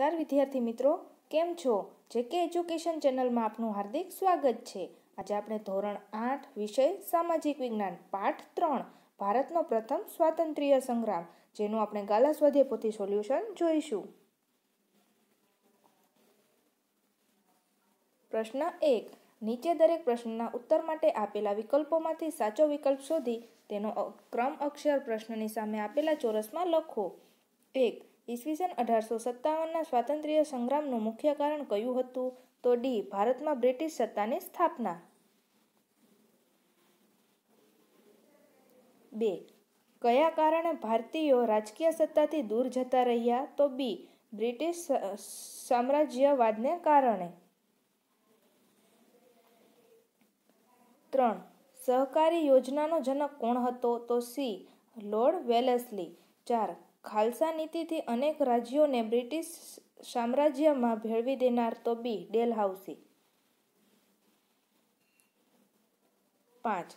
નમસ્કાર વિદ્યાર્થી મિત્રો કેમ છો જે કે એજ્યુકેશન ચેનલમાં આપનું હાર્દિક સ્વાગત છે આજે આપણે ધોરણ આઠ વિષય સામાજિક વિજ્ઞાન પાઠ ત્રણ ભારતનો પ્રથમ સ્વાતંત્ર્ય સંગ્રામ જેનું આપણે ગાલા સ્વાધ્યાયપોથી સોલ્યુશન જોઈશું પ્રશ્ન એક નીચે દરેક પ્રશ્નના ઉત્તર માટે આપેલા વિકલ્પોમાંથી સાચો વિકલ્પ શોધી તેનો ક્રમ અક્ષર પ્રશ્નની સામે આપેલા ચોરસમાં લખો એક ઈસવીસન અઢારસો સત્તાવનના સ્વાતંત્ર્ય સંગ્રામનું મુખ્ય કારણ કયું હતું તો ડી ભારતમાં બ્રિટિશ સત્તાની સ્થાપના બે કયા કારણે ભારતીયો રાજકીય સત્તાથી દૂર જતા રહ્યા તો બી બ્રિટિશ સામ્રાજ્યવાદને કારણે ત્રણ સહકારી યોજનાનો જનક કોણ હતો તો સી લોર્ડ વેલેસલી ચાર ખાલસા નીતિથી અનેક રાજ્યોને બ્રિટિશ સામ્રાજ્યમાં ભેળવી દેનાર તો બી ડેલહાઉસી પાંચ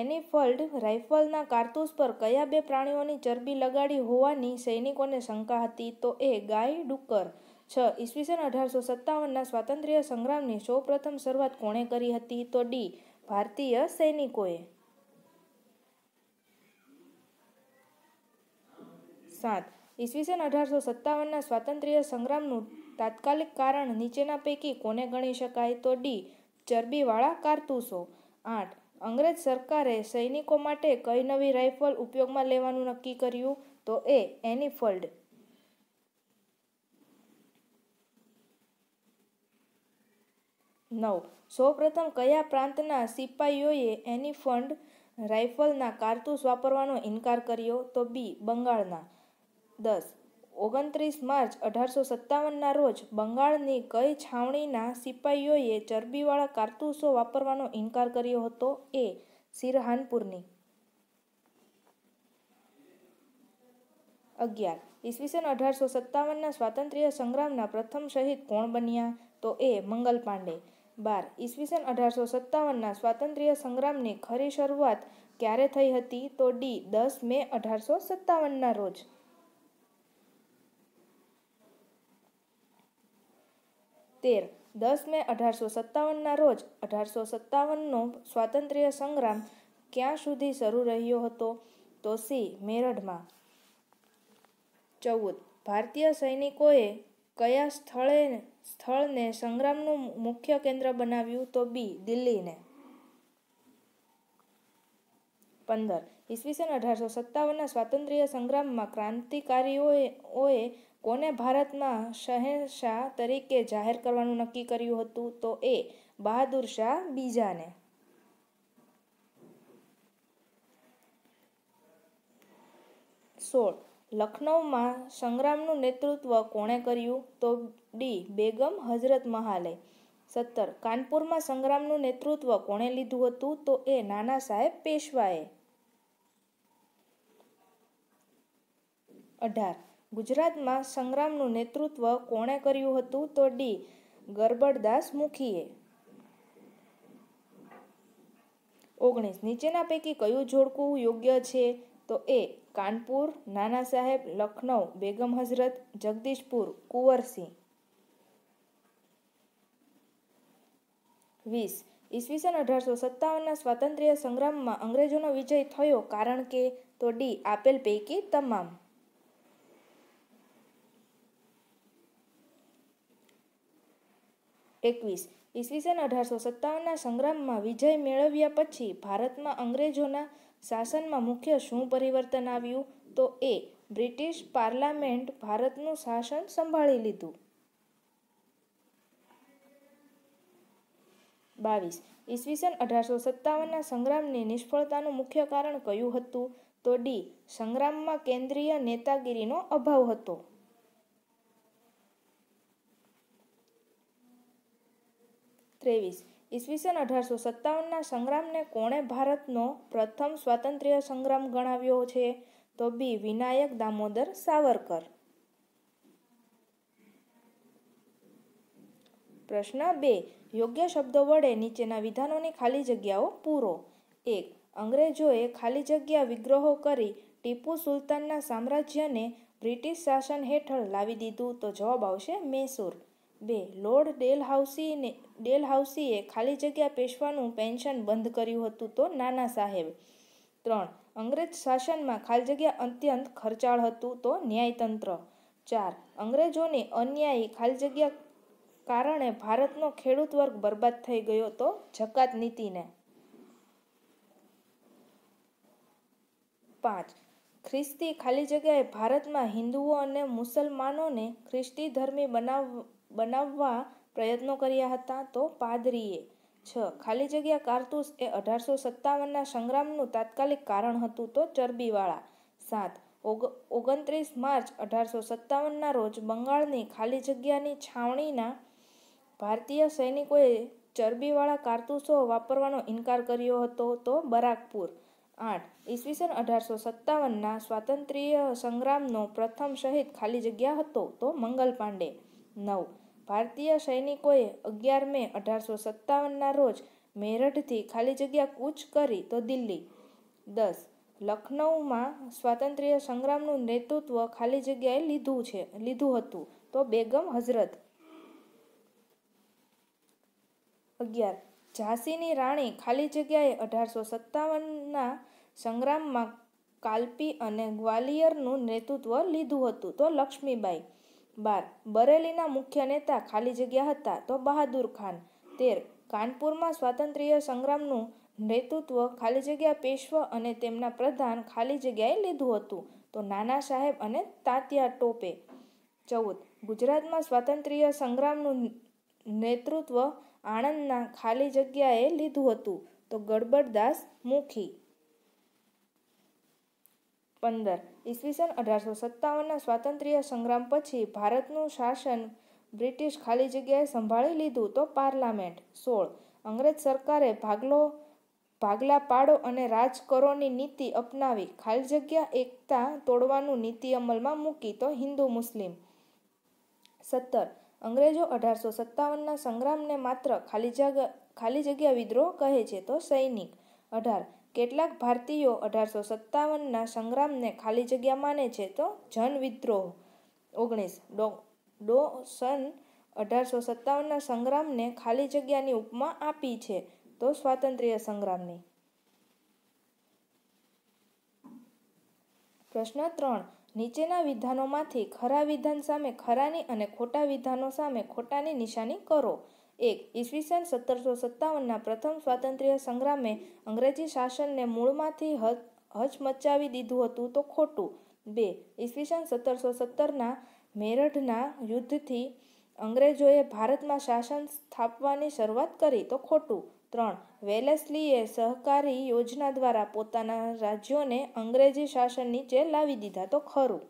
એનિફલ્ડ રાઇફલના કારતૂસ પર કયા બે પ્રાણીઓની ચરબી લગાડી હોવાની સૈનિકોને શંકા હતી તો એ ગાય ડુક્કર છ ઈસવીસન અઢારસો સત્તાવનના સ્વાતંત્ર્ય સંગ્રામની સૌપ્રથમ શરૂઆત કોણે કરી હતી તો ડી ભારતીય સૈનિકોએ સાત ઈસવીસન અઢારસો સત્તાવનના સ્વાતંત્ર્ય સંગ્રામનું તાત્કાલિક કારણ નીચેના પૈકી કોને ગણી શકાય તો ડી ચરબીવાળા કારતૂસો આઠ અંગ્રેજ સરકારે સૈનિકો માટે કઈ નવી રાઇફલ ઉપયોગમાં લેવાનું નક્કી કર્યું તો એ એનિફલ્ડ નવ સૌપ્રથમ કયા પ્રાંતના સિપાહીઓએ એનિફંડ રાઇફલના કારતૂસ વાપરવાનો ઇનકાર કર્યો તો બી બંગાળના દસ ઓગણત્રીસ માર્ચ અઢારસો સત્તાવનના રોજ બંગાળની કઈ છાવણીના સિપાઈઓએ ચરબીવાળા કારતૂસો વાપરવાનો ઇનકાર કર્યો હતો એ સિરહાનપુરની અગિયાર ઈસવીસન અઢારસો સત્તાવનના સ્વાતંત્ર્ય સંગ્રામના પ્રથમ શહીદ કોણ બન્યા તો એ મંગલ પાંડે બાર ઈસવીસન અઢારસો સત્તાવનના સ્વાતંત્ર્ય સંગ્રામની ખરી શરૂઆત ક્યારે થઈ હતી તો ડી દસ મે અઢારસો સત્તાવનના રોજ તેર દસ મે અઢારસો સત્તાવનના રોજ અઢારસો સત્તાવનનો સ્વાતંત્ર્ય સંગ્રામ ક્યાં સુધી શરૂ રહ્યો હતો તો સી મેરઠમાં ચૌદ ભારતીય સૈનિકોએ કયા સ્થળે સ્થળને સંગ્રામનું મુખ્ય કેન્દ્ર બનાવ્યું તો બી દિલ્હીને પંદર ઈસવીસન અઢારસો સત્તાવનના સ્વાતંત્ર્ય સંગ્રામમાં ક્રાંતિકારીઓએ કોને ભારતમાં શહેનશાહ તરીકે જાહેર કરવાનું નક્કી કર્યું હતું તો એ બહાદુર શાહ બીજાને સોળ લખનૌમાં સંગ્રામનું નેતૃત્વ કોણે કર્યું તો ડી બેગમ હઝરત મહાલે સત્તર કાનપુરમાં સંગ્રામનું નેતૃત્વ કોણે લીધું હતું તો એ નાના સાહેબ પેશવાએ અઢાર ગુજરાતમાં સંગ્રામનું નેતૃત્વ કોણે કર્યું હતું તો ડી ગરબડદાસ મુખીએ ઓગણીસ નીચેના પૈકી કયું જોડકું યોગ્ય છે તો એ કાનપુર નાના સાહેબ લખનૌ બેગમ હઝરત જગદીશપુર કુંવરસિંહ વીસ ઈસવીસન અઢારસો સત્તાવનના સ્વાતંત્ર્ય સંગ્રામમાં અંગ્રેજોનો વિજય થયો કારણ કે તો ડી આપેલ પૈકી તમામ એકવીસ ઈસવીસન અઢારસો સત્તાવનના સંગ્રામમાં વિજય મેળવ્યા પછી ભારતમાં અંગ્રેજોના શાસનમાં મુખ્ય શું પરિવર્તન આવ્યું તો એ બ્રિટિશ પાર્લામેન્ટ ભારતનું શાસન સંભાળી લીધું બાવીસ ઈસવીસન અઢારસો સત્તાવનના સંગ્રામની નિષ્ફળતાનું મુખ્ય કારણ કયું હતું તો ડી સંગ્રામમાં કેન્દ્રીય નેતાગીરીનો અભાવ હતો ત્રેવીસ ઈસવીસન અઢારસો સત્તાવનના સંગ્રામને કોણે ભારતનો પ્રથમ સ્વાતંત્ર્ય સંગ્રામ ગણાવ્યો છે તો બી વિનાયક દામોદર સાવરકર પ્રશ્ન બે યોગ્ય શબ્દો વડે નીચેના વિધાનોની ખાલી જગ્યાઓ પૂરો એક અંગ્રેજોએ ખાલી જગ્યા વિગ્રહો કરી ટીપુ સુલતાનના સામ્રાજ્યને બ્રિટિશ શાસન હેઠળ લાવી દીધું તો જવાબ આવશે મૈસૂર બે લોર્ડ ડેલહાઉસીને ડેલહાઉસીએ ખાલી જગ્યા પેશવાનું પેન્શન બંધ કર્યું હતું તો નાના સાહેબ ત્રણ અંગ્રેજ શાસનમાં ખાલી જગ્યા અત્યંત ખર્ચાળ હતું તો ન્યાયતંત્ર ચાર અંગ્રેજોને અન્યાયી ખાલી જગ્યા કારણે ભારતનો ખેડૂત વર્ગ બરબાદ થઈ ગયો તો જકાત નીતિને પાંચ ખ્રિસ્તી ખાલી જગ્યાએ ભારતમાં હિન્દુઓ અને મુસલમાનોને ખ્રિસ્તી ધર્મી બનાવ બનાવવા પ્રયત્નો કર્યા હતા તો પાદરીએ છ ખાલી જગ્યા કારતુસ એ અઢારસો સત્તાવનના સંગ્રામનું તાત્કાલિક કારણ હતું તો ચરબીવાળા સાત ઓગણત્રીસ માર્ચ અઢારસો સત્તાવનના રોજ બંગાળની ખાલી જગ્યાની છાવણીના ભારતીય સૈનિકોએ ચરબીવાળા કારતુસો વાપરવાનો ઇનકાર કર્યો હતો તો બરાકપુર આઠ ઈસવીસન અઢારસો સત્તાવનના સ્વાતંત્ર્ય સંગ્રામનો પ્રથમ શહીદ ખાલી જગ્યા હતો તો મંગલ પાંડે નવ ભારતીય સૈનિકોએ અગિયાર મે અઢારસો સત્તાવનના રોજ મેરઠથી ખાલી જગ્યા કૂચ કરી તો દિલ્હી દસ લખનૌમાં સ્વાતંત્ર્ય સંગ્રામનું નેતૃત્વ ખાલી જગ્યાએ લીધું છે લીધું હતું તો બેગમ હઝરત અગિયાર ઝાંસીની રાણી ખાલી જગ્યાએ અઢારસો સત્તાવનના સંગ્રામમાં કાલ્પી અને ગ્વાલિયરનું નેતૃત્વ લીધું હતું તો લક્ષ્મીબાઈ બાર બરેલીના મુખ્ય નેતા ખાલી જગ્યા હતા તો બહાદુર ખાન તેર કાનપુરમાં સ્વાતંત્ર્ય સંગ્રામનું નેતૃત્વ ખાલી જગ્યા પેશ્વ અને તેમના પ્રધાન ખાલી જગ્યાએ લીધું હતું તો નાના સાહેબ અને તાત્યા ટોપે ચૌદ ગુજરાતમાં સ્વાતંત્ર્ય સંગ્રામનું નેતૃત્વ આણંદના ખાલી જગ્યાએ લીધું હતું તો ગડબડદાસ મુખી પંદર ઈસવીસન અઢારસો સત્તાવનના સ્વાતંત્ર્ય સંગ્રામ પછી ભારતનું શાસન બ્રિટિશ ખાલી જગ્યાએ સંભાળી લીધું તો પાર્લામેન્ટ સોળ અંગ્રેજ સરકારે ભાગલો ભાગલા પાડો અને રાજ કરોની નીતિ અપનાવી ખાલી જગ્યા એકતા તોડવાનું નીતિ અમલમાં મૂકી તો હિન્દુ મુસ્લિમ સત્તર અંગ્રેજો અઢારસો સત્તાવનના સંગ્રામને માત્ર ખાલી જગ્યા ખાલી જગ્યા વિદ્રોહ કહે છે તો સૈનિક અઢાર કેટલાક ભારતીયો અઢારસો સત્તાવનના સંગ્રામને ખાલી જગ્યા માને છે તો જન વિદ્રોહ ઓગણીસ ડો ડો સન અઢારસો સત્તાવનના સંગ્રામને ખાલી જગ્યાની ઉપમા આપી છે તો સ્વાતંત્ર્ય સંગ્રામની પ્રશ્ન ત્રણ નીચેના વિધાનોમાંથી ખરા વિધાન સામે ખરાની અને ખોટા વિધાનો સામે ખોટાની નિશાની કરો એક ઈસવીસન સત્તરસો સત્તાવનના પ્રથમ સ્વાતંત્ર્ય સંગ્રામે અંગ્રેજી શાસનને મૂળમાંથી હચ હચમચાવી દીધું હતું તો ખોટું બે ઈસવીસન સત્તરસો સત્તરના મેરઠના યુદ્ધથી અંગ્રેજોએ ભારતમાં શાસન સ્થાપવાની શરૂઆત કરી તો ખોટું ત્રણ વેલેસલીએ સહકારી યોજના દ્વારા પોતાના રાજ્યોને અંગ્રેજી શાસન નીચે લાવી દીધા તો ખરું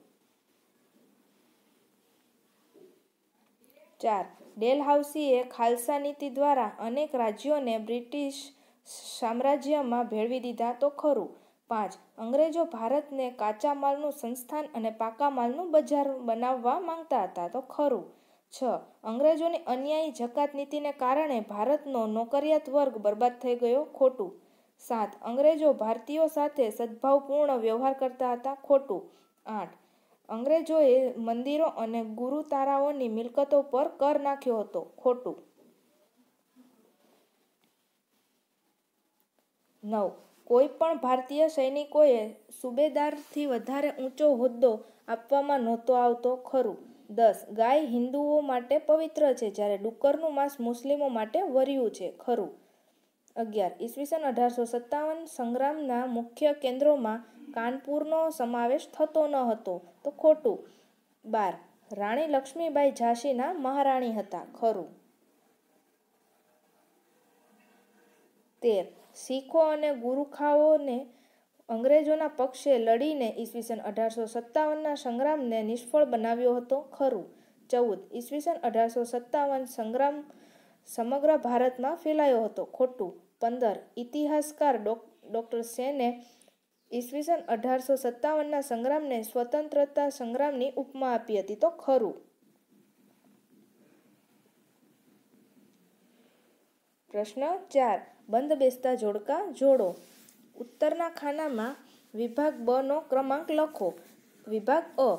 ચાર ડેલહાઉસીએ ખાલસા નીતિ દ્વારા અનેક રાજ્યોને બ્રિટિશ સામ્રાજ્યમાં ભેળવી દીધા તો ખરું પાંચ અંગ્રેજો ભારતને કાચા માલનું સંસ્થાન અને પાકા માલનું બજાર બનાવવા માંગતા હતા તો ખરું છ અંગ્રેજોની અન્યાયી જકાત નીતિને કારણે ભારતનો નોકરિયાત વર્ગ બરબાદ થઈ ગયો ખોટું સાત અંગ્રેજો ભારતીયો સાથે સદભાવપૂર્ણ વ્યવહાર કરતા હતા ખોટું આઠ અંગ્રેજોએ મંદિરો અને ગુરુ તારાઓની મિલકતો પર કર નાખ્યો હતો ખોટું નવ કોઈ પણ ભારતીય સૈનિકોએ સુબેદારથી વધારે ઊંચો હોદ્દો આપવામાં નહોતો આવતો ખરું દસ ગાય હિન્દુઓ માટે પવિત્ર છે જ્યારે ડુક્કરનું માંસ મુસ્લિમો માટે વર્યું છે ખરું અગિયાર ઈસવીસન અઢારસો સત્તાવન સંગ્રામના મુખ્ય કેન્દ્રોમાં કાનપુરનો સમાવેશ થતો ન હતો તો ખોટું બાર રાણી લક્ષ્મીબાઈ ઝાંસીના મહારાણી હતા ખરું તેર શીખો અને ગુરુખાઓને અંગ્રેજોના પક્ષે લડીને ઈસવીસન અઢારસો સત્તાવનના સંગ્રામને નિષ્ફળ બનાવ્યો હતો ખરું ચૌદ ઈસવીસન અઢારસો સત્તાવન સંગ્રામ સમગ્ર ભારતમાં ફેલાયો હતો ખોટું પંદર ઇતિહાસકાર ડોક્ટર સેને ઈસવીસન અઢારસો સત્તાવનના સંગ્રામને સ્વતંત્રતા સંગ્રામની ઉપમા આપી હતી તો ખરું પ્રશ્ન ચાર બંધ બેસતા જોડકા જોડો ઉત્તરના ખાનામાં વિભાગ બ નો ક્રમાંક લખો વિભાગ અ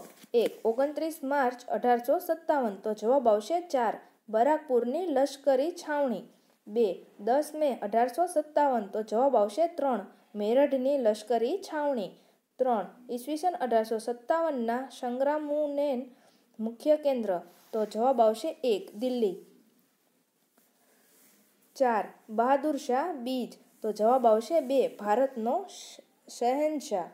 એક ઓગણત્રીસ માર્ચ અઢારસો સત્તાવન તો જવાબ આવશે ચાર બરાકપુરની લશ્કરી છાવણી બે દસ મે અઢારસો સત્તાવન તો જવાબ આવશે ત્રણ મેરઠની લશ્કરી છાવણી ત્રણ ઈસવીસન અઢારસો સત્તાવનના સંગ્રામુનેન મુખ્ય કેન્દ્ર તો જવાબ આવશે એક દિલ્હી ચાર બહાદુર શાહ બીજ તો જવાબ આવશે બે ભારતનો શહેનશાહ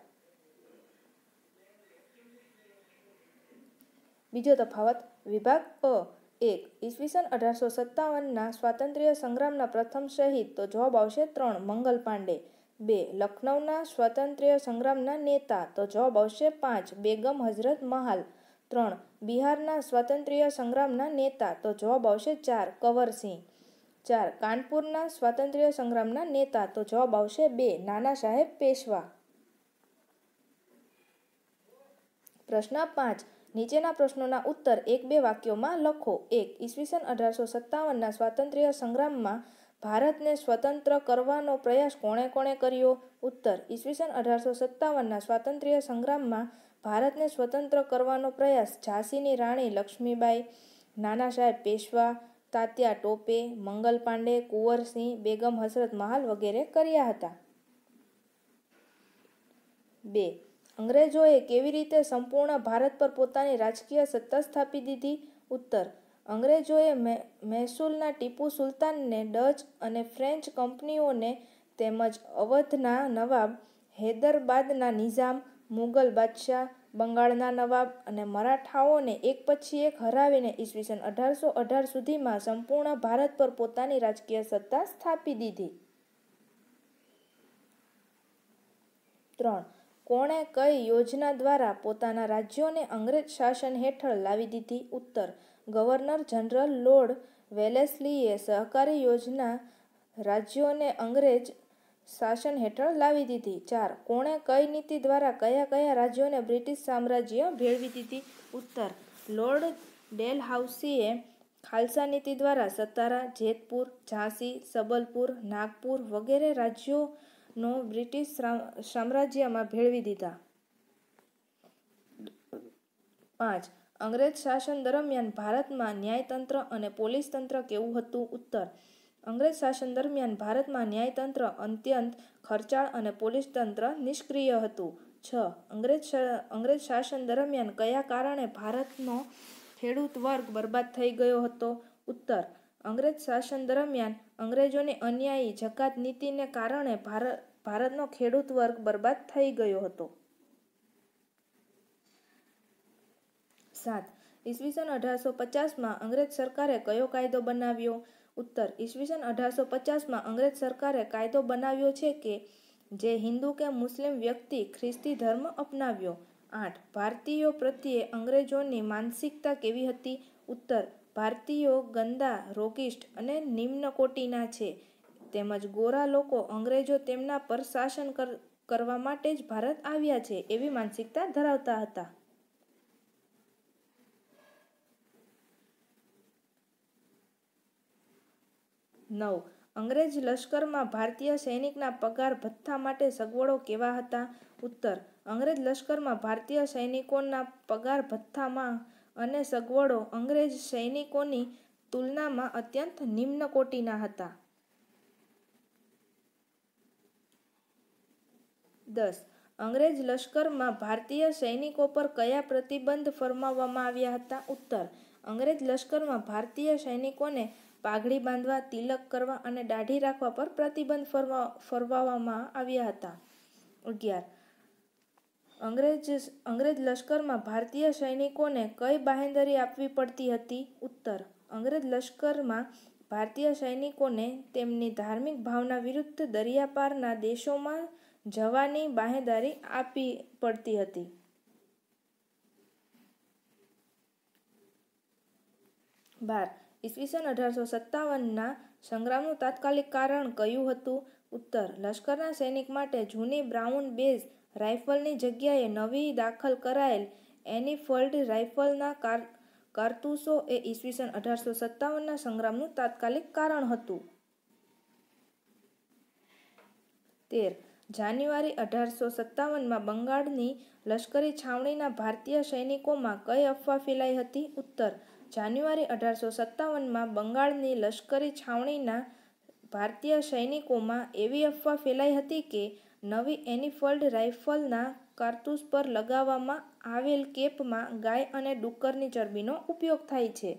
બીજો તફાવત વિભાગ અ એક ઈસવીસન અઢારસો સત્તાવનના સ્વાતંત્ર્ય સંગ્રામના પ્રથમ શહીદ તો જવાબ આવશે ત્રણ મંગલ પાંડે બે લખનૌના સ્વાતંત્ર્ય સંગ્રામના નેતા તો જવાબ આવશે પાંચ બેગમ હઝરત મહાલ ત્રણ બિહારના સ્વાતંત્ર્ય સંગ્રામના નેતા તો જવાબ આવશે ચાર કવરસિંહ ચાર કાનપુરના સ્વાતંત્ર્ય સંગ્રામના નેતા તો જવાબ આવશે બે નાના સાહેબ પેશવા પ્રશ્ન પાંચ નીચેના પ્રશ્નોના ઉત્તર એક બે વાક્યોમાં લખો એક ઈસવીસન અઢારસો સત્તાવનના સ્વાતંત્ર્ય સંગ્રામમાં ભારતને સ્વતંત્ર કરવાનો પ્રયાસ કોણે કોણે કર્યો ઉત્તર ઈસવીસન અઢારસો સત્તાવનના સ્વાતંત્ર્ય સંગ્રામમાં ભારતને સ્વતંત્ર કરવાનો પ્રયાસ ઝાંસીની રાણી લક્ષ્મીબાઈ નાના સાહેબ પેશવા તાત્યા ટોપે મંગલ પાંડે કુંવરસિંહ બેગમ હસરત મહાલ વગેરે કર્યા હતા બે અંગ્રેજોએ કેવી રીતે સંપૂર્ણ ભારત પર પોતાની રાજકીય સત્તા સ્થાપી દીધી ઉત્તર અંગ્રેજોએ મૈસૂરના ટીપુ સુલતાનને ડચ અને ફ્રેન્ચ કંપનીઓને તેમજ અવધના નવાબ હૈદરાબાદના નિઝામ મુગલ બાદશાહ બંગાળના નવાબ અને મરાઠાઓને એક પછી એક હરાવીને ઈસવીસન અઢારસો અઢાર સુધીમાં સંપૂર્ણ ભારત પર પોતાની રાજકીય સત્તા સ્થાપી દીધી ત્રણ કોણે કઈ યોજના દ્વારા પોતાના રાજ્યોને અંગ્રેજ શાસન હેઠળ લાવી દીધી ઉત્તર ગવર્નર જનરલ લોર્ડ વેલેસલીએ સહકારી યોજના રાજ્યોને અંગ્રેજ શાસન હેઠળ લાવી દીધી ચાર કોણે કઈ નીતિ દ્વારા કયા કયા રાજ્યોને બ્રિટિશ સામ્રાજ્ય ભેળવી દીધી ઉત્તર લોર્ડ ડેલ હાઉસીએ ખાલસા નીતિ દ્વારા સતારા જેતપુર ઝાંસી સબલપુર નાગપુર વગેરે રાજ્યોનો બ્રિટિશ સામ્રાજ્યમાં ભેળવી દીધા પાંચ અંગ્રેજ શાસન દરમિયાન ભારતમાં ન્યાયતંત્ર અને પોલીસ તંત્ર કેવું હતું ઉત્તર અંગ્રેજ શાસન દરમિયાન ભારતમાં ન્યાયતંત્ર અત્યંત ખર્ચાળ અને પોલીસ તંત્ર નિષ્ક્રિય હતું છ અંગ્રેજ અંગ્રેજ શાસન દરમિયાન કયા કારણે ભારતનો ખેડૂત વર્ગ બરબાદ થઈ ગયો હતો ઉત્તર અંગ્રેજ શાસન દરમિયાન અંગ્રેજોની અન્યાયી જકાત નીતિને કારણે ભારત ભારતનો ખેડૂત વર્ગ બરબાદ થઈ ગયો હતો સાત ઈસવીસન અઢારસો પચાસમાં અંગ્રેજ સરકારે કયો કાયદો બનાવ્યો ઉત્તર ઈસવીસન અઢારસો પચાસમાં અંગ્રેજ સરકારે કાયદો બનાવ્યો છે કે જે હિન્દુ કે મુસ્લિમ વ્યક્તિ ખ્રિસ્તી ધર્મ અપનાવ્યો આઠ ભારતીયો પ્રત્યે અંગ્રેજોની માનસિકતા કેવી હતી ઉત્તર ભારતીયો ગંદા રોગિષ્ટ અને નિમ્ન કોટીના છે તેમજ ગોરા લોકો અંગ્રેજો તેમના પર શાસન કરવા માટે જ ભારત આવ્યા છે એવી માનસિકતા ધરાવતા હતા નવ અંગ્રેજ લશ્કરમાં ભારતીય સૈનિકના પગાર ભથ્થા માટે સગવડો કેવા હતા ઉત્તર અંગ્રેજ લશ્કરમાં ભારતીય સૈનિકોના પગાર ભથ્થામાં અને સગવડો અંગ્રેજ સૈનિકોની તુલનામાં અત્યંત નિમ્ન કોટીના હતા દસ અંગ્રેજ લશ્કરમાં ભારતીય સૈનિકો પર કયા પ્રતિબંધ ફરમાવવામાં આવ્યા હતા ઉત્તર અંગ્રેજ લશ્કરમાં ભારતીય સૈનિકોને પાઘડી બાંધવા તિલક કરવા અને દાઢી રાખવા પર પ્રતિબંધ ફરવા ફરવામાં આવ્યા હતા અગિયાર અંગ્રેજ અંગ્રેજ લશ્કરમાં ભારતીય સૈનિકોને કઈ બાહેંધરી આપવી પડતી હતી ઉત્તર અંગ્રેજ લશ્કરમાં ભારતીય સૈનિકોને તેમની ધાર્મિક ભાવના વિરુદ્ધ દરિયાપારના દેશોમાં જવાની બાહેંધારી આપી પડતી હતી બાર ઈસવીસન અઢારસો સત્તાવનના સંગ્રામનું તાત્કાલિક કારણ કયું હતું ઉત્તર લશ્કરના સૈનિક માટે જૂની બ્રાઉન બેઝ રાઇફલની જગ્યાએ નવી દાખલ કરાયેલ એનિફોલ્ડ રાઇફલના કાર કારતૂસો એ ઈસવીસન અઢારસો સત્તાવનના સંગ્રામનું તાત્કાલિક કારણ હતું તેર જાન્યુઆરી અઢારસો સત્તાવનમાં બંગાળની લશ્કરી છાવણીના ભારતીય સૈનિકોમાં કઈ અફવા ફેલાઈ હતી ઉત્તર જાન્યુઆરી અઢારસો સત્તાવનમાં બંગાળની લશ્કરી છાવણીના ભારતીય સૈનિકોમાં એવી અફવા ફેલાઈ હતી કે નવી એનિફલ્ડ રાઇફલના કારતૂસ પર લગાવવામાં આવેલ કેપમાં ગાય અને ડુક્કરની ચરબીનો ઉપયોગ થાય છે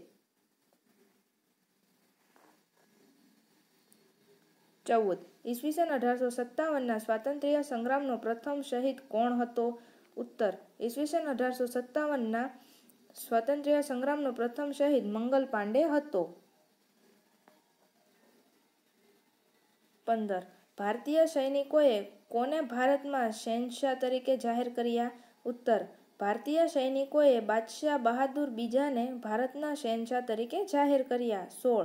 ચૌદ ઈસવીસન અઢારસો સત્તાવનના સ્વાતંત્ર્ય સંગ્રામનો પ્રથમ શહીદ કોણ હતો ઉત્તર ઈસવીસન અઢારસો સત્તાવનના સ્વાતંત્ર્ય સંગ્રામનો પ્રથમ શહીદ મંગલ પાંડે હતો પંદર ભારતીય સૈનિકોએ કોને ભારતમાં શહેનશાહ તરીકે જાહેર કર્યા ઉત્તર ભારતીય સૈનિકોએ બાદશાહ બહાદુર બીજાને ભારતના શહેનશાહ તરીકે જાહેર કર્યા સોળ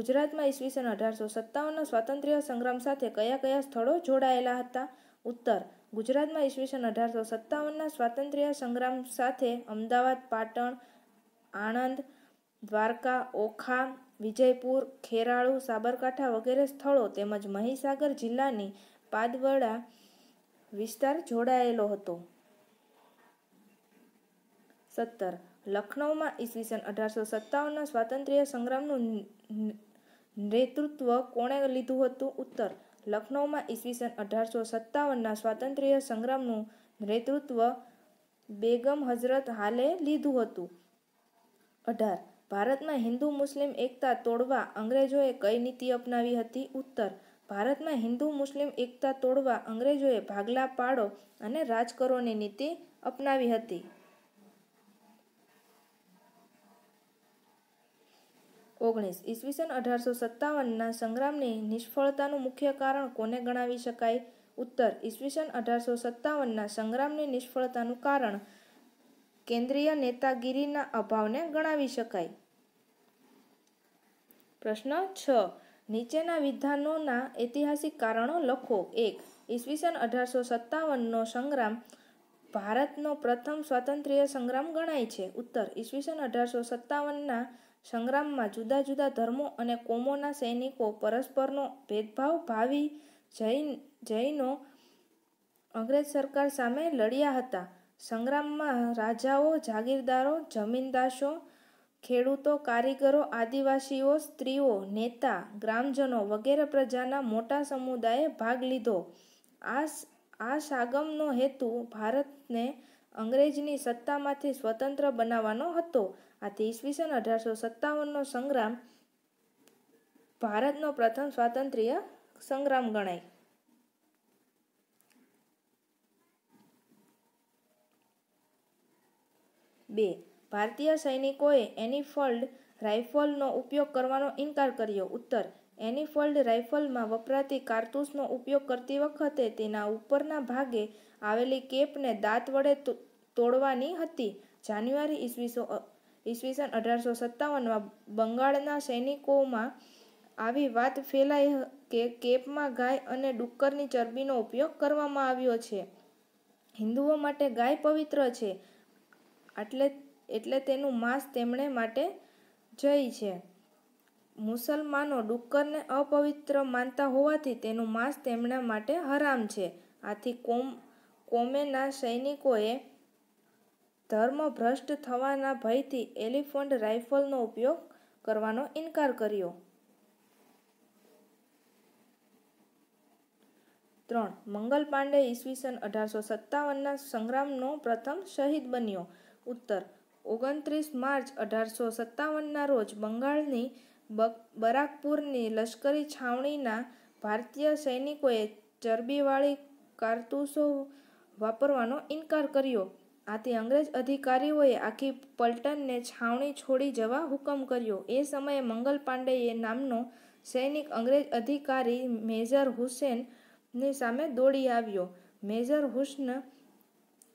ગુજરાતમાં ઈસવીસન અઢારસો સત્તાવનના સ્વાતંત્ર્ય સંગ્રામ સાથે કયા કયા સ્થળો જોડાયેલા હતા ઉત્તર ગુજરાતમાં ઈસવીસન અઢારસો સત્તાવનના સ્વાતંત્ર્ય સંગ્રામ સાથે અમદાવાદ પાટણ આણંદ દ્વારકા ઓખા વિજયપુર ખેરાળુ સાબરકાંઠા વગેરે સ્થળો તેમજ મહીસાગર જિલ્લાની પાદવડા વિસ્તાર જોડાયેલો હતો સત્તર લખનૌમાં ઈસવીસન અઢારસો સત્તાવનના સ્વાતંત્ર્ય સંગ્રામનું નેતૃત્વ કોણે લીધું હતું ઉત્તર લખનૌમાં ઈસવીસન અઢારસો સત્તાવનના સ્વાતંત્ર્ય સંગ્રામનું નેતૃત્વ બેગમ હઝરત હાલે લીધું હતું અઢાર ભારતમાં હિન્દુ મુસ્લિમ એકતા તોડવા અંગ્રેજોએ કઈ નીતિ અપનાવી હતી ઉત્તર ભારતમાં હિન્દુ મુસ્લિમ એકતા તોડવા અંગ્રેજોએ ભાગલા પાડો અને રાજકરોની નીતિ અપનાવી હતી ઓગણીસ ઈસવીસન અઢારસો સત્તાવનના સંગ્રામની નિષ્ફળતાનું મુખ્ય કારણ કોને ગણાવી શકાય ઉત્તર ઈસવીસન અઢારસો સત્તાવનના સંગ્રામની નિષ્ફળતાનું કારણ કેન્દ્રીય નેતાગીરીના અભાવને ગણાવી શકાય પ્રશ્ન છ નીચેના વિધાનોના ઐતિહાસિક કારણો લખો એક ઈસવીસન અઢારસો સત્તાવનનો સંગ્રામ ભારતનો પ્રથમ સ્વાતંત્ર્ય સંગ્રામ ગણાય છે ઉત્તર ઈસવીસન અઢારસો સત્તાવનના સંગ્રામમાં જુદા જુદા ધર્મો અને કોમોના સૈનિકો પરસ્પરનો ભેદભાવ ભાવી જૈન જૈનો અંગ્રેજ સરકાર સામે લડ્યા હતા સંગ્રામમાં રાજાઓ જાગીરદારો જમીનદાસો ખેડૂતો કારીગરો આદિવાસીઓ સ્ત્રીઓ નેતા ગ્રામજનો વગેરે પ્રજાના મોટા સમુદાયે ભાગ લીધો આ આ સાગમનો હેતુ ભારતને અંગ્રેજની સત્તામાંથી સ્વતંત્ર બનાવવાનો હતો આથી ઈસવીસન અઢારસો સત્તાવનનો સંગ્રામ ભારતનો પ્રથમ સ્વાતંત્ર્ય સંગ્રામ ગણાય બે ભારતીય સૈનિકોએ એનિફોલ્ડ રાઇફલનો ઉપયોગ કરવાનો ઇનકાર કર્યો ઉત્તર એનિફોલ્ડ રાઇફલમાં વપરાતી કારતૂસનો ઉપયોગ કરતી વખતે તેના ઉપરના ભાગે આવેલી કેપને દાંત વડે તોડવાની હતી જાન્યુઆરી ઈસવીસો ઈસવીસન અઢારસો સત્તાવનમાં બંગાળના સૈનિકોમાં આવી વાત ફેલાઈ કે કેપમાં ગાય અને ડુક્કરની ચરબીનો ઉપયોગ કરવામાં આવ્યો છે હિન્દુઓ માટે ગાય પવિત્ર છે એટલે એટલે તેનું માંસ તેમણે માટે જઈ છે મુસલમાનો ડુક્કરને અપવિત્ર માનતા હોવાથી તેનું માંસ તેમના માટે હરામ છે આથી કોમ કોમેના સૈનિકોએ ધર્મભ્રષ્ટ થવાના ભયથી એલિફન્ટ રાઇફલનો ઉપયોગ કરવાનો ઇનકાર કર્યો ત્રણ મંગલ પાંડે ઈસવીસન અઢારસો સત્તાવનના સંગ્રામનો પ્રથમ શહીદ બન્યો ઉત્તર ઓગણત્રીસ માર્ચ અઢારસો સત્તાવનના રોજ બંગાળની બરાકપુરની લશ્કરી છાવણીના ભારતીય સૈનિકોએ ચરબીવાળી કારતૂસો વાપરવાનો ઇનકાર કર્યો આથી અંગ્રેજ અધિકારીઓએ આખી પલટનને છાવણી છોડી જવા હુકમ કર્યો એ સમયે મંગલ પાંડેએ નામનો સૈનિક અંગ્રેજ અધિકારી મેજર હુસેનની સામે દોડી આવ્યો મેજર હુસન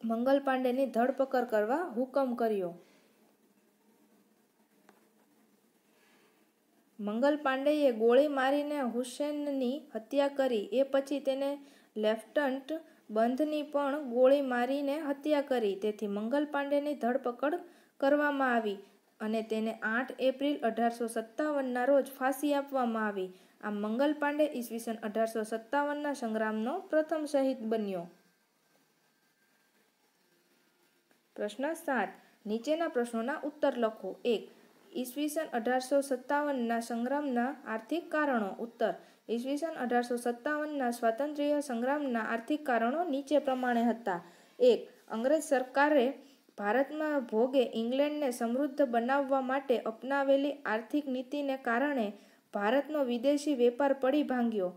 મંગલ પાંડેની ધરપકડ કરવા હુકમ કર્યો મંગલ પાંડેએ ગોળી મારીને હુસેનની હત્યા કરી એ પછી તેને લેફ્ટન્ટ બંધની પણ ગોળી મારીને હત્યા કરી તેથી મંગલ પાંડેની ધરપકડ કરવામાં આવી અને તેને આઠ એપ્રિલ અઢારસો સત્તાવનના રોજ ફાંસી આપવામાં આવી આ મંગલ પાંડે ઈસવીસન અઢારસો સત્તાવનના સંગ્રામનો પ્રથમ શહીદ બન્યો પ્રશ્ન સાત નીચેના પ્રશ્નોના ઉત્તર લખો એક ઈસવીસન અઢારસો સત્તાવનના સંગ્રામના આર્થિક કારણો ઉત્તર ઈસવીસન અઢારસો સત્તાવનના સ્વાતંત્ર્ય સંગ્રામના આર્થિક કારણો નીચે પ્રમાણે હતા એક અંગ્રેજ સરકારે ભારતમાં ભોગે ઇંગ્લેન્ડને સમૃદ્ધ બનાવવા માટે અપનાવેલી આર્થિક નીતિને કારણે ભારતનો વિદેશી વેપાર પડી ભાંગ્યો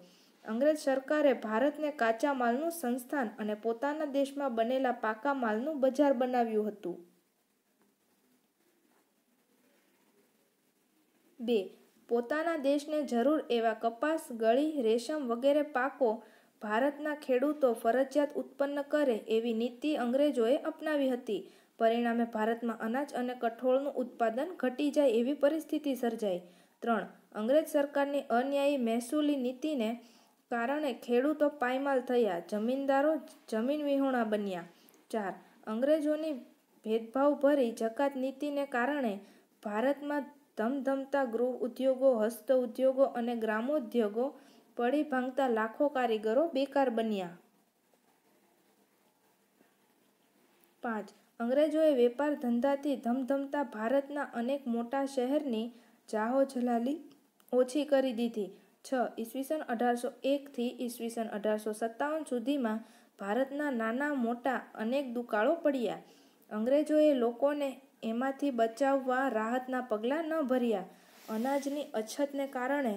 અંગ્રેજ સરકારે ભારતને કાચા માલનું સંસ્થાન અને પોતાના દેશમાં બનેલા પાકા માલનું બજાર બનાવ્યું હતું બે પોતાના દેશને જરૂર એવા કપાસ ગળી રેશમ વગેરે પાકો ભારતના ખેડૂતો ફરજિયાત ઉત્પન્ન કરે એવી નીતિ અંગ્રેજોએ અપનાવી હતી પરિણામે ભારતમાં અનાજ અને કઠોળનું ઉત્પાદન ઘટી જાય એવી પરિસ્થિતિ સર્જાઈ ત્રણ અંગ્રેજ સરકારની અન્યાયી મહેસૂલી નીતિને કારણે ખેડૂતો પાયમાલ થયા જમીનદારો જમીન વિહોણા બન્યા ચાર અંગ્રેજોની ભેદભાવ ભરી જકાત નીતિને કારણે ભારતમાં ધમધમતા ગૃહ ઉદ્યોગો હસ્ત ઉદ્યોગો અને ગ્રામોદ્યોગો પડી ભાંગતા લાખો કારીગરો બેકાર બન્યા પાંચ અંગ્રેજોએ વેપાર ધંધાથી ધમધમતા ભારતના અનેક મોટા શહેરની જાહો જલાલી ઓછી કરી દીધી છ ઈસવીસન અઢારસો એકથી ઈસવીસન અઢારસો સત્તાવન સુધીમાં ભારતના નાના મોટા અનેક દુકાળો પડ્યા અંગ્રેજોએ લોકોને એમાંથી બચાવવા રાહતના પગલાં ન ભર્યા અનાજની અછતને કારણે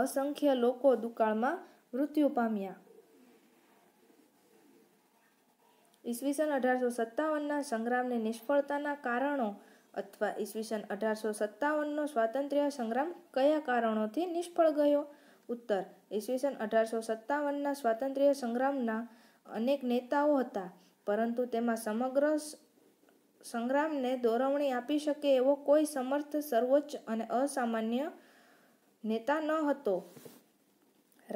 અસંખ્ય લોકો દુકાળમાં મૃત્યુ પામ્યા ઈસવીસન અઢારસો સત્તાવનના સંગ્રામની નિષ્ફળતાના કારણો અથવા ઈસવીસન અઢારસો સત્તાવનનો સ્વાતંત્ર્ય સંગ્રામ કયા કારણોથી નિષ્ફળ ગયો ઉત્તર ઈસવીસન અઢારસો સત્તાવનના સ્વાતંત્ર્ય સંગ્રામના અનેક નેતાઓ હતા પરંતુ તેમાં સમગ્ર સંગ્રામને દોરવણી આપી શકે એવો કોઈ સમર્થ સર્વોચ્ચ અને અસામાન્ય નેતા ન હતો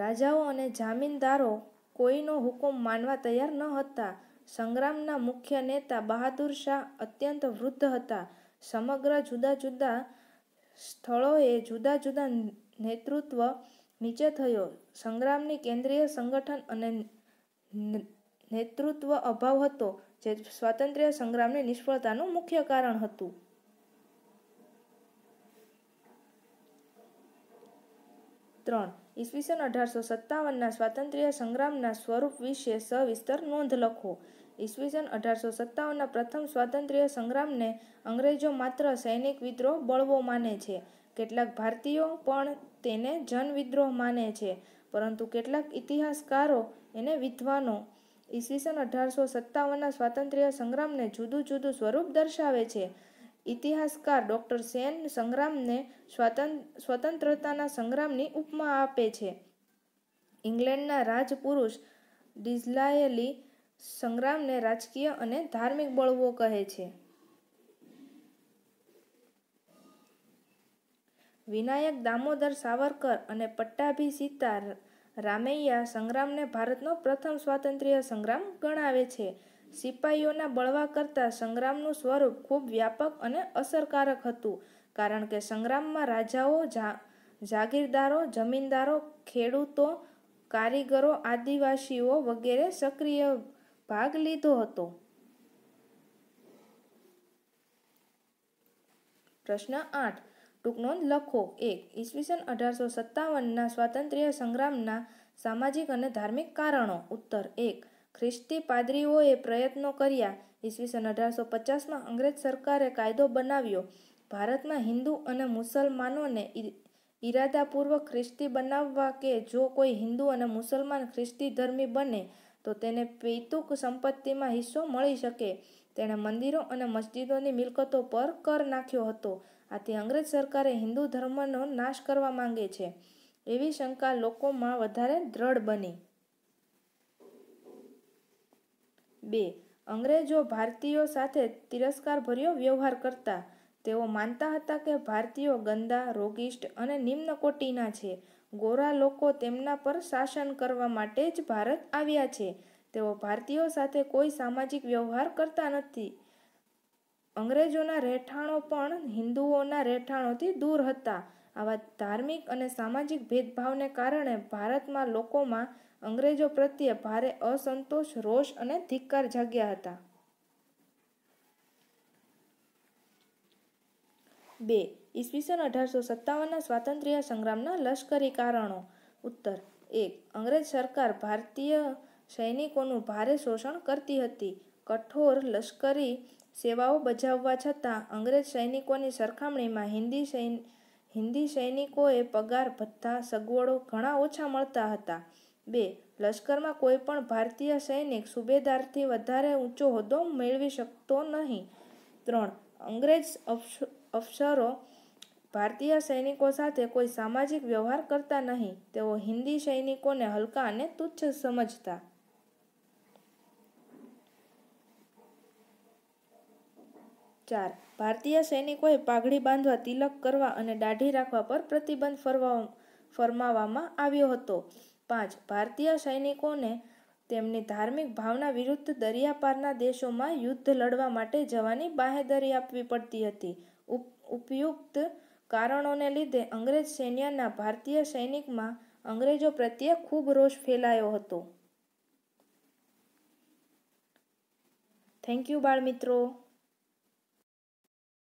રાજાઓ અને જામીનદારો કોઈનો હુકુમ માનવા તૈયાર ન હતા સંગ્રામના મુખ્ય નેતા બહાદુર શાહ અત્યંત વૃદ્ધ હતા સમગ્ર જુદા જુદા સ્થળોએ જુદા જુદા નેતૃત્વ નીચે થયો સંગ્રામની કેન્દ્રીય સંગઠન અને નેતૃત્વ અભાવ હતો જે સ્વાતંત્ર્ય સંગ્રામની નિષ્ફળતાનું મુખ્ય કારણ હતું ત્રણ ઈસવીસન અઢારસો સત્તાવનના સ્વાતંત્ર્ય સંગ્રામના સ્વરૂપ વિશે સવિસ્તર નોંધ લખો ઈસવીસન અઢારસો સત્તાવનના પ્રથમ સ્વાતંત્ર્ય સંગ્રામને અંગ્રેજો માત્ર સૈનિક વિદ્રોહ બળવો માને છે કેટલાક ભારતીયો પણ તેને જનવિદ્રોહ માને છે પરંતુ કેટલાક ઇતિહાસકારો એને વિદ્વાનો ઈસવીસન અઢારસો સત્તાવનના સ્વાતંત્ર્ય સંગ્રામને જુદું જુદું સ્વરૂપ દર્શાવે છે ઇતિહાસકાર ડૉક્ટર સેન સંગ્રામને સ્વતંત્રતાના સંગ્રામની ઉપમા આપે છે ઇંગ્લેન્ડના રાજપુરુષ ડિઝલાયેલી સંગ્રામને રાજકીય અને ધાર્મિક બળવો કહે છે વિનાયક દામોદર સાવરકર અને પટ્ટાભી સીતા રામૈયા સંગ્રામને ભારતનો પ્રથમ સ્વાતંત્ર્ય સંગ્રામ ગણાવે છે સિપાહીઓના બળવા કરતાં સંગ્રામનું સ્વરૂપ ખૂબ વ્યાપક અને અસરકારક હતું કારણ કે સંગ્રામમાં રાજાઓ જાગીરદારો જમીનદારો ખેડૂતો કારીગરો આદિવાસીઓ વગેરે સક્રિય ભાગ લીધો હતો પ્રશ્ન આઠ ટૂંકનોંધ લખો એક ઈસવીસન અઢારસો સત્તાવનના સ્વાતંત્ર્ય સંગ્રામના સામાજિક અને ધાર્મિક કારણો ઉત્તર એક ખ્રિસ્તી પાદરીઓએ પ્રયત્નો કર્યા ઈસવીસન અઢારસો પચાસમાં અંગ્રેજ સરકારે કાયદો બનાવ્યો ભારતમાં હિન્દુ અને મુસલમાનોને ઈરાદાપૂર્વક ખ્રિસ્તી બનાવવા કે જો કોઈ હિન્દુ અને મુસલમાન ખ્રિસ્તી ધર્મી બને તો તેને પૈતુક સંપત્તિમાં હિસ્સો મળી શકે તેણે મંદિરો અને મસ્જિદોની મિલકતો પર કર નાખ્યો હતો આથી અંગ્રેજ સરકારે હિન્દુ ધર્મનો નાશ કરવા માંગે છે એવી શંકા લોકોમાં વધારે દ્રઢ બની બે અંગ્રેજો ભારતીયો સાથે તિરસ્કારભર્યો વ્યવહાર કરતા તેઓ માનતા હતા કે ભારતીયો ગંદા રોગિષ્ટ અને નિમ્ન કોટીના છે ગોરા લોકો તેમના પર શાસન કરવા માટે જ ભારત આવ્યા છે તેઓ ભારતીયો સાથે કોઈ સામાજિક વ્યવહાર કરતા નથી અંગ્રેજોના રહેઠાણો પણ હિન્દુઓના રહેઠાણોથી દૂર હતા આવા ધાર્મિક અને સામાજિક ભેદભાવને કારણે ભારતમાં લોકોમાં અંગ્રેજો પ્રત્યે ભારે અસંતોષ રોષ અને ધિક્કાર જાગ્યા હતા બે ઈસવીસન અઢારસો સત્તાવનના સ્વાતંત્ર્ય સંગ્રામના લશ્કરી કારણો ઉત્તર એક અંગ્રેજ સરકાર ભારતીય સૈનિકોનું ભારે શોષણ કરતી હતી કઠોર લશ્કરી સેવાઓ બજાવવા છતાં અંગ્રેજ સૈનિકોની સરખામણીમાં હિન્દી સૈન હિન્દી સૈનિકોએ પગાર ભથ્થા સગવડો ઘણા ઓછા મળતા હતા બે લશ્કરમાં કોઈ પણ ભારતીય સૈનિક સુબેદારથી વધારે ઊંચો હોદ્દો મેળવી શકતો નહીં ત્રણ અંગ્રેજ અફસરો ભારતીય સૈનિકો સાથે કોઈ સામાજિક વ્યવહાર કરતા નહીં તેઓ હિન્દી સૈનિકોને હલકા અને તુચ્છ સમજતા ચાર ભારતીય સૈનિકોએ પાઘડી બાંધવા તિલક કરવા અને દાઢી રાખવા પર પ્રતિબંધ ફરવા ફરમાવવામાં આવ્યો હતો પાંચ ભારતીય સૈનિકોને તેમની ધાર્મિક ભાવના વિરુદ્ધ દરિયાપારના દેશોમાં યુદ્ધ લડવા માટે જવાની બાહેદરી આપવી પડતી હતી ઉપયુક્ત કારણોને લીધે અંગ્રેજ સૈન્યના ભારતીય સૈનિકમાં અંગ્રેજો પ્રત્યે ખૂબ રોષ ફેલાયો હતો થેન્ક યુ બાળ મિત્રો